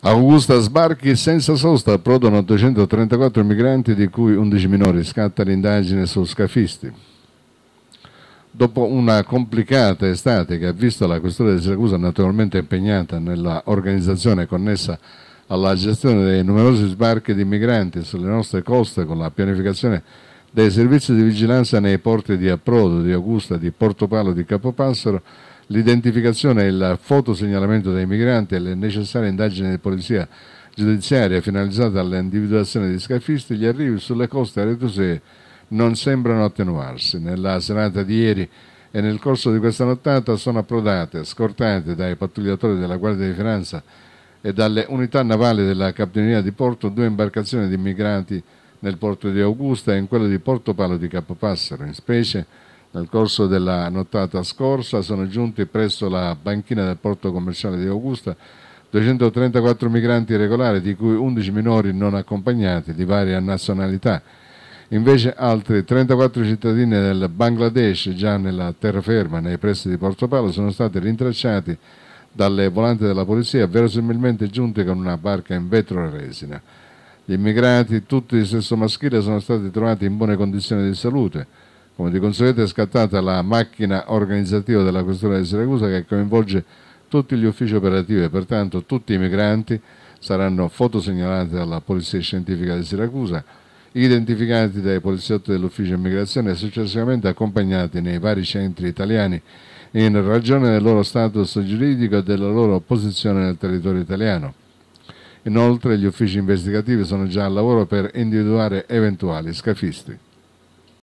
Augusta sbarchi senza sosta, approdano 834 migranti di cui 11 minori, scatta l'indagine su scafisti. Dopo una complicata estate che ha visto la questura di Siracusa naturalmente impegnata nell'organizzazione connessa alla gestione dei numerosi sbarchi di migranti sulle nostre coste con la pianificazione dei servizi di vigilanza nei porti di approdo di Augusta, di Portopalo, di Capopassero, l'identificazione e il fotosegnalamento dei migranti e le necessarie indagini di polizia giudiziaria finalizzate all'individuazione di scafisti, gli arrivi sulle coste aretusee non sembrano attenuarsi. Nella serata di ieri e nel corso di questa nottata sono approdate, scortate dai pattugliatori della Guardia di Finanza e dalle unità navali della Capitaneria di Porto, due imbarcazioni di migranti nel porto di Augusta e in quello di Porto Palo di Capopassero. In specie nel corso della nottata scorsa sono giunti presso la banchina del porto commerciale di Augusta 234 migranti regolari, di cui 11 minori non accompagnati di varia nazionalità. Invece altri 34 cittadini del Bangladesh, già nella terraferma nei pressi di Porto Palo, sono stati rintracciati dalle volanti della polizia, verosimilmente giunti con una barca in vetro e resina. Gli immigrati, tutti di sesso maschile, sono stati trovati in buone condizioni di salute. Come di conseguenza è scattata la macchina organizzativa della Questura di Siracusa che coinvolge tutti gli uffici operativi e pertanto tutti i migranti saranno fotosegnalati dalla Polizia Scientifica di Siracusa, identificati dai poliziotti dell'Ufficio Immigrazione e successivamente accompagnati nei vari centri italiani in ragione del loro status giuridico e della loro posizione nel territorio italiano. Inoltre gli uffici investigativi sono già al lavoro per individuare eventuali scafisti.